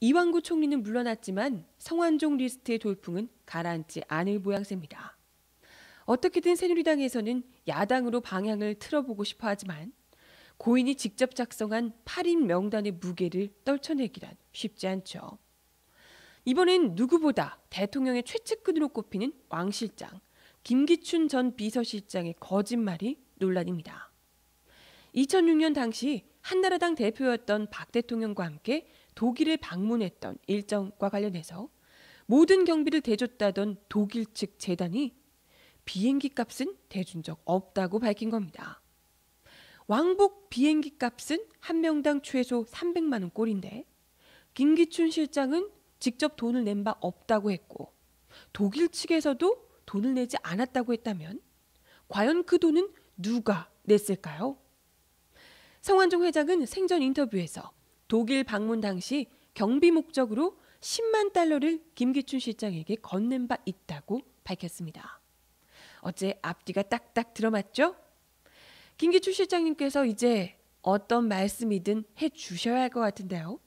이왕구 총리는 물러났지만 성완종 리스트의 돌풍은 가라앉지 않을 모양새입니다. 어떻게든 새누리당에서는 야당으로 방향을 틀어보고 싶어 하지만 고인이 직접 작성한 8인 명단의 무게를 떨쳐내기란 쉽지 않죠. 이번엔 누구보다 대통령의 최측근으로 꼽히는 왕 실장, 김기춘 전 비서실장의 거짓말이 논란입니다. 2006년 당시 한나라당 대표였던 박 대통령과 함께 독일을 방문했던 일정과 관련해서 모든 경비를 대줬다던 독일 측 재단이 비행기 값은 대준 적 없다고 밝힌 겁니다. 왕복 비행기 값은 한 명당 최소 300만 원 꼴인데 김기춘 실장은 직접 돈을 낸 바 없다고 했고 독일 측에서도 돈을 내지 않았다고 했다면 과연 그 돈은 누가 냈을까요? 성완종 회장은 생전 인터뷰에서 독일 방문 당시 경비 목적으로 10만 달러를 김기춘 실장에게 건넨 바 있다고 밝혔습니다. 어제 앞뒤가 딱딱 들어맞죠? 김기춘 실장님께서 이제 어떤 말씀이든 해 주셔야 할 것 같은데요.